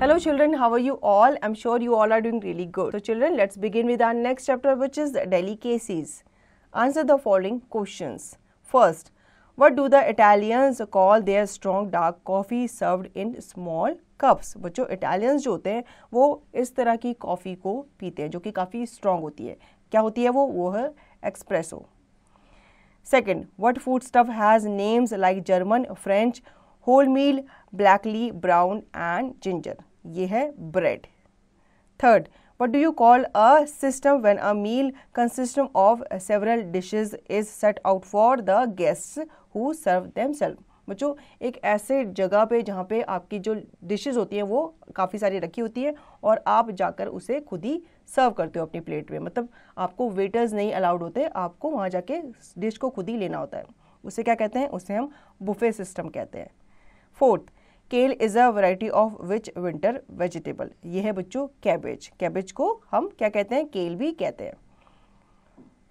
Hello children, how are you all? I'm sure you all are doing really good. So children, let's begin with our next chapter which is delicacies. Answer the following questions. First, what do the Italians call their strong dark coffee served in small cups? बच्चों Italians जो होते हैं वो इस तरह की coffee को पीते हैं जो कि काफ़ी स्ट्रॉन्ग होती है क्या होती है वो वो है espresso Second, what foodstuff has names like German, French? Whole meal blackly brown and ginger ये है bread third what do you call a system when a meal consisting of several dishes is set out for the guest who serve themselves बच्चों एक ऐसे जगह पे जहाँ पे आपकी जो डिशेज होती हैं वो काफ़ी सारी रखी होती है और आप जाकर उसे खुद ही सर्व करते हो अपनी प्लेट में मतलब आपको वेटर्स नहीं अलाउड होते आपको वहाँ जाके डिश को खुद ही लेना होता है उसे क्या कहते हैं उसे हम बुफे सिस्टम कहते हैं fourth kale is a variety of which winter vegetable ये है बच्चों कैबेज कैबेज को हम क्या कहते हैं केल भी कहते हैं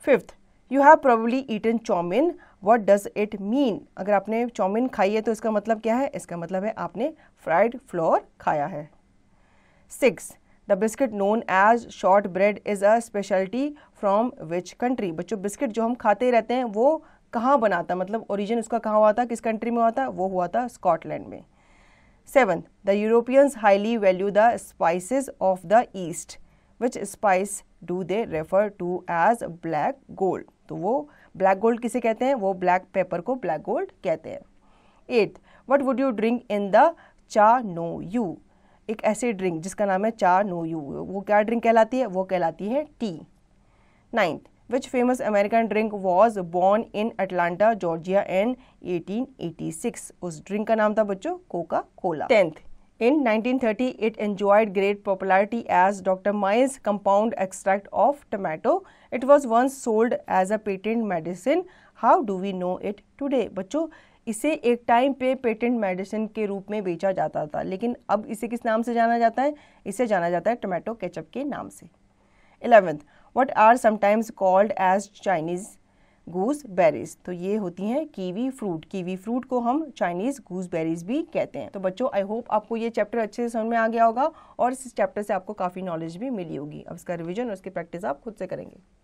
fifth you have probably eaten chow mein what does it mean अगर आपने चौमिन खाई है तो इसका मतलब क्या है इसका मतलब है आपने फ्राइड फ्लोर खाया है six the biscuit known as shortbread is a speciality from which country बच्चों बिस्किट जो हम खाते रहते हैं वो कहाँ बना था मतलब ओरिजिन उसका कहाँ हुआ था किस कंट्री में हुआ था वो हुआ था स्कॉटलैंड में seven the Europeans highly value the spices of the East which spice do they refer to as black gold तो वो ब्लैक गोल्ड किसे कहते हैं वो ब्लैक पेपर को ब्लैक गोल्ड कहते हैं eight what would you drink in the Chanoyu एक ऐसे ड्रिंक जिसका नाम है चा नो यू वो क्या ड्रिंक कहलाती है वो कहलाती है tea ninth which famous American drink was born in Atlanta Georgia in 1886 उस ड्रिंक का नाम था बच्चों Coca Cola tenth in 1930 it enjoyed great popularity as Doctor Miles compound extract of tomato it was once sold as a patent medicine how do we know it today बच्चों इसे एक time पे patent medicine के रूप में बेचा जाता था लेकिन अब इसे किस नाम से जाना जाता है इसे जाना जाता है टोमेटो केचप के नाम से eleventh what are sometimes called as Chinese gooseberries तो ये होती हैं कीवी फ्रूट कीवी फ्रूट को हम चाइनीज़ गूस बेरीज भी कहते हैं तो बच्चों आई होप आपको ये चैप्टर अच्छे से समझ में आ गया होगा और इस चैप्टर से आपको काफ़ी नॉलेज भी मिली होगी अब इसका रिविजन और उसकी प्रैक्टिस आप खुद से करेंगे